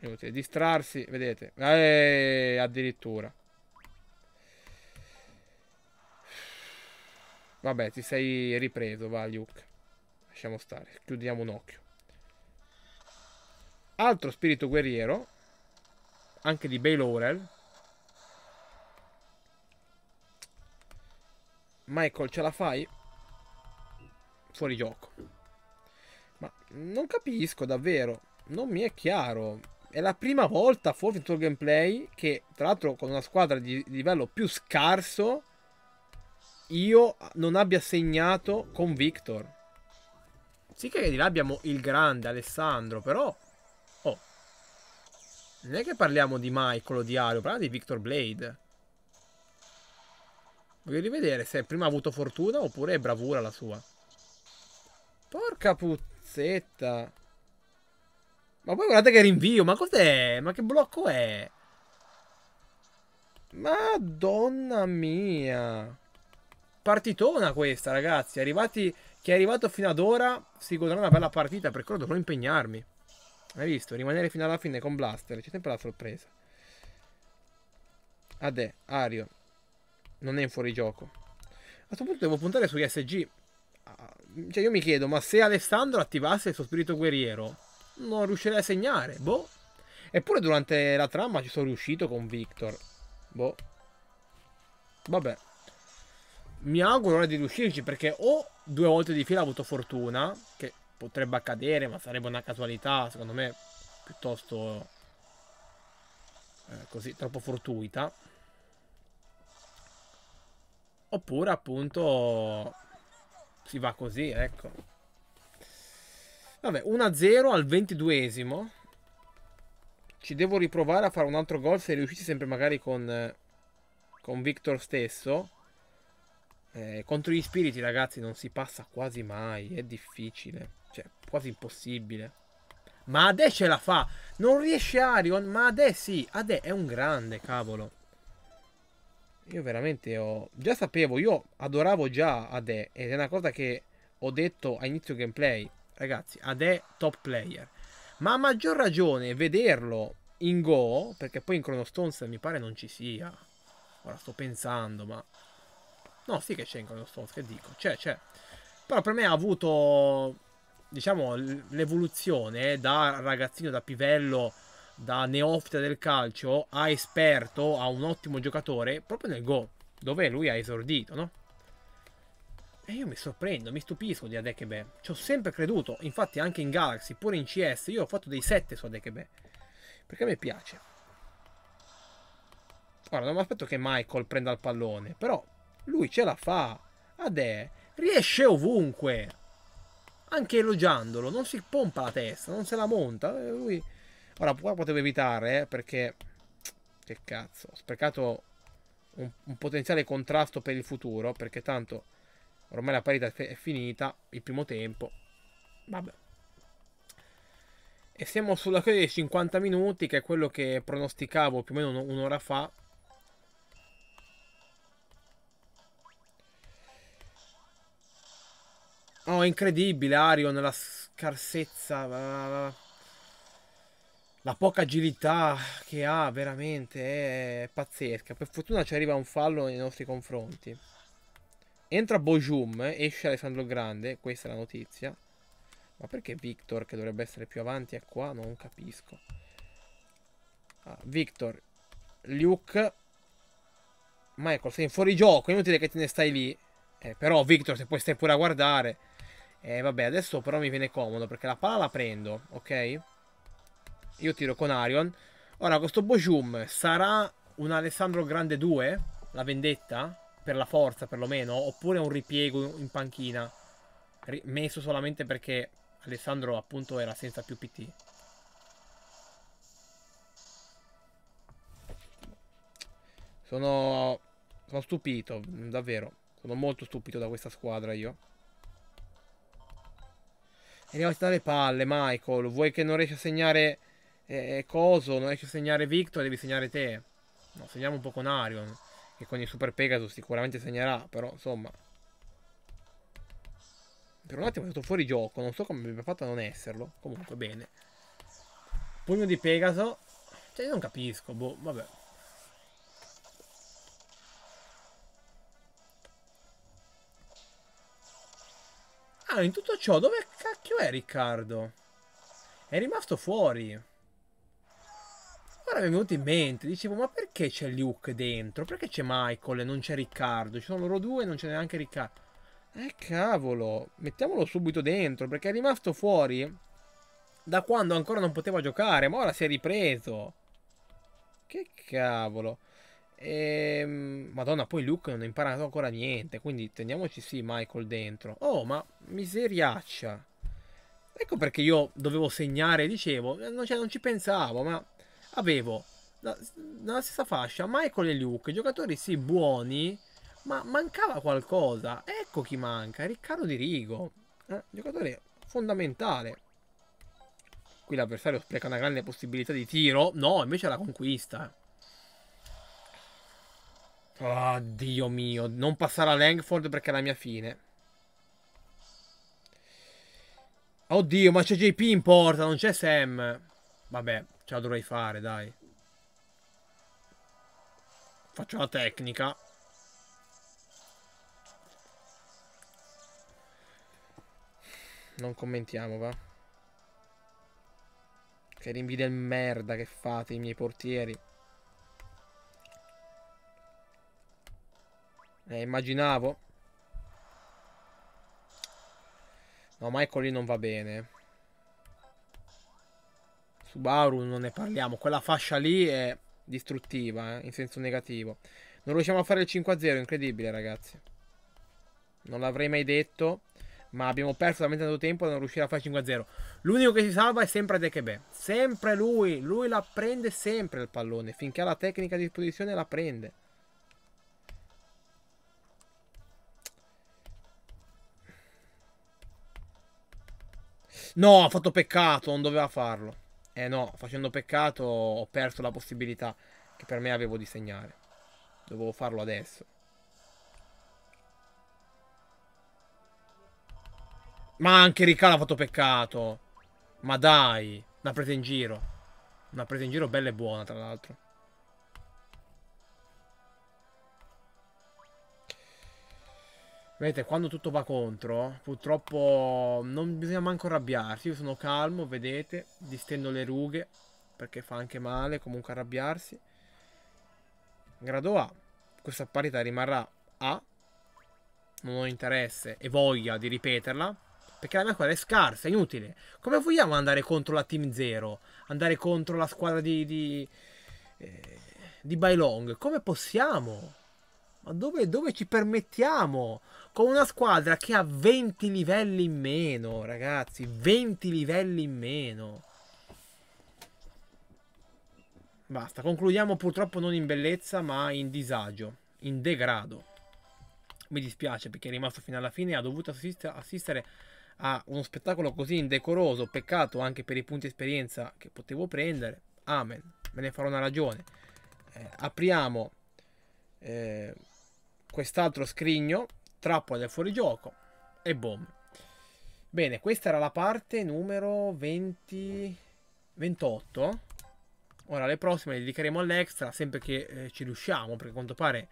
Inutile, eh, distrarsi, vedete. Eh, addirittura. Vabbè, ti sei ripreso, va Luke. Lasciamo stare, chiudiamo un occhio. Altro spirito guerriero, anche di Baylorel. Michael ce la fai? Fuori gioco. Ma non capisco davvero, non mi è chiaro. È la prima volta forse in tuo gameplay che, tra l'altro con una squadra di livello più scarso, io non abbia segnato con Victor. Sì che di là abbiamo il grande Alessandro, però... Oh. Non è che parliamo di Michael o di Ario, parliamo di Victor Blade. Voglio rivedere se prima ha avuto fortuna oppure è bravura la sua. Porca puzzetta. Ma poi guardate che rinvio, ma cos'è? Ma che blocco è? Madonna mia. Partitona questa, ragazzi. Arrivati, chi è arrivato fino ad ora si godrà una bella partita, Per quello dovrò impegnarmi. Hai visto? Rimanere fino alla fine con Blaster, c'è sempre la sorpresa. Adè, Ario non è in fuorigioco. A questo punto devo puntare sugli SG. Ah, cioè io mi chiedo, ma se Alessandro attivasse il suo spirito guerriero, non riuscirei a segnare, boh. Eppure durante la trama ci sono riuscito con Victor, boh. Vabbè. Mi auguro ora di riuscirci perché o due volte di fila ha avuto fortuna, che potrebbe accadere, ma sarebbe una casualità, secondo me, piuttosto eh, così, troppo fortuita. Oppure appunto si va così, ecco. Vabbè, 1-0 al 22esimo. Ci devo riprovare a fare un altro gol se riusciti sempre magari con, con Victor stesso. Eh, contro gli spiriti, ragazzi, non si passa quasi mai. È difficile. Cioè, quasi impossibile. Ma Ade ce la fa. Non riesce Arion, ma Ade sì. Ade è un grande, cavolo io veramente ho... Già sapevo, io adoravo già Ade ed è una cosa che ho detto a inizio gameplay. Ragazzi, Ade top player. Ma a maggior ragione vederlo in Go, perché poi in Chrono Stones mi pare non ci sia. Ora sto pensando, ma... No, sì che c'è in Chrono Stones, che dico? C'è, c'è. Però per me ha avuto, diciamo, l'evoluzione eh, da ragazzino, da pivello da neofita del calcio a esperto, a un ottimo giocatore, proprio nel gol, dove lui ha esordito, no? E io mi sorprendo, mi stupisco di Adekebe. Ci ho sempre creduto, infatti anche in Galaxy, pure in CS, io ho fatto dei 7 su Adekebe. Perché mi piace. Ora, non mi aspetto che Michael prenda il pallone, però lui ce la fa. Ade riesce ovunque. Anche elogiandolo, non si pompa la testa, non se la monta. Lui Ora, qua potevo evitare, eh, perché... Che cazzo, ho sprecato un, un, potenziale contrasto per il futuro, perché tanto ormai la parità è finita, il primo tempo. Vabbè. E siamo sulla quella dei 50 minuti, che è quello che pronosticavo più o meno un'ora fa. Oh, incredibile, Arion, la scarsezza la poca agilità che ha veramente è pazzesca. Per fortuna ci arriva un fallo nei nostri confronti. Entra Bojum, esce Alessandro Grande, questa è la notizia. Ma perché Victor, che dovrebbe essere più avanti, è qua? Non capisco. Ah, Victor, Luke, Michael, sei in è inutile che te ne stai lì. Eh, però Victor, se puoi stai pure a guardare. Eh, vabbè, adesso però mi viene comodo perché la palla la prendo, ok? Io tiro con Arion. Ora, questo Bojum sarà un Alessandro Grande 2? La vendetta? Per la forza, perlomeno? Oppure un ripiego in panchina? messo solamente perché Alessandro, appunto, era senza più PT. Sono... Sono stupito, davvero. Sono molto stupito da questa squadra io. E ne ho dalle palle, Michael. Vuoi che non riesci a segnare eh, eh, coso, non riesci a segnare Victor, devi segnare te. No, segniamo un po' con Arion, che con il Super Pegasus sicuramente segnerà, però insomma... Per un attimo è stato fuori gioco, non so come abbia fatto a non esserlo, comunque bene. Pugno di Pegaso, cioè io non capisco, boh, vabbè. Ah, in tutto ciò, dove cacchio è Riccardo? È rimasto fuori. Ora mi è venuto in mente, dicevo, ma perché c'è Luke dentro? Perché c'è Michael e non c'è Riccardo? Ci sono loro due e non c'è neanche Riccardo. Eh cavolo, mettiamolo subito dentro, perché è rimasto fuori da quando ancora non poteva giocare, ma ora si è ripreso. Che cavolo. E... Ehm, Madonna, poi Luke non ha imparato ancora niente, quindi teniamoci sì Michael dentro. Oh, ma miseriaccia. Ecco perché io dovevo segnare, dicevo, eh, non, cioè, non ci pensavo, ma avevo nella stessa fascia Michael e Luke, giocatori sì buoni, ma mancava qualcosa. Ecco chi manca, Riccardo Di Rigo, eh, giocatore fondamentale. Qui l'avversario spreca una grande possibilità di tiro, no, invece la conquista. Oh, Dio mio, non passare a Langford perché è la mia fine. Oddio, ma c'è JP in porta, non c'è Sam. Vabbè, Ce la dovrei fare, dai. Faccio la tecnica. Non commentiamo, va. Che rinvi del merda che fate i miei portieri. Eh, immaginavo. No, ma Michael lì non va bene. Subaru non ne parliamo, quella fascia lì è distruttiva, eh, in senso negativo. Non riusciamo a fare il 5-0, incredibile ragazzi. Non l'avrei mai detto, ma abbiamo perso veramente tanto tempo da non riuscire a fare 5-0. L'unico che si salva è sempre Dekebe. sempre lui, lui la prende sempre il pallone, finché ha la tecnica a disposizione la prende. No, ha fatto peccato, non doveva farlo. Eh no, facendo peccato ho perso la possibilità che per me avevo di segnare. Dovevo farlo adesso. Ma anche Ricala ha fatto peccato. Ma dai, una presa in giro. Una presa in giro bella e buona, tra l'altro. Vedete, quando tutto va contro, purtroppo non bisogna manco arrabbiarsi. Io sono calmo, vedete, distendo le rughe, perché fa anche male comunque arrabbiarsi. Grado A, questa parità rimarrà A. Non ho interesse e voglia di ripeterla, perché la mia squadra è scarsa, è inutile. Come vogliamo andare contro la Team Zero? Andare contro la squadra di... di, eh, di Bailong? Come possiamo? Ma dove, dove ci permettiamo? Con una squadra che ha 20 livelli in meno, ragazzi. 20 livelli in meno. Basta, concludiamo purtroppo non in bellezza, ma in disagio, in degrado. Mi dispiace perché è rimasto fino alla fine e ha dovuto assistere a uno spettacolo così indecoroso. Peccato anche per i punti esperienza che potevo prendere. Amen, me ne farò una ragione. Eh, apriamo eh, quest'altro scrigno, trappola del fuorigioco e boom. Bene, questa era la parte numero 20... 28. Ora le prossime le dedicheremo all'extra, sempre che eh, ci riusciamo, perché a quanto pare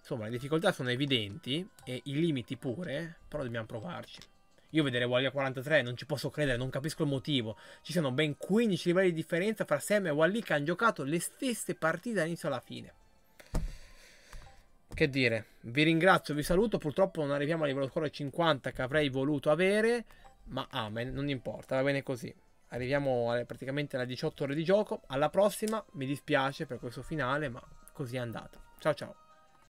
insomma le difficoltà sono evidenti e i limiti pure, però dobbiamo provarci. Io vedere Walia 43 non ci posso credere, non capisco il motivo. Ci sono ben 15 livelli di differenza fra Sam e Wally che hanno giocato le stesse partite dall'inizio alla fine che dire, vi ringrazio, vi saluto. Purtroppo non arriviamo al livello score 50 che avrei voluto avere, ma amen, ah, non importa, va bene così. Arriviamo praticamente alle 18 ore di gioco. Alla prossima, mi dispiace per questo finale, ma così è andata. Ciao ciao.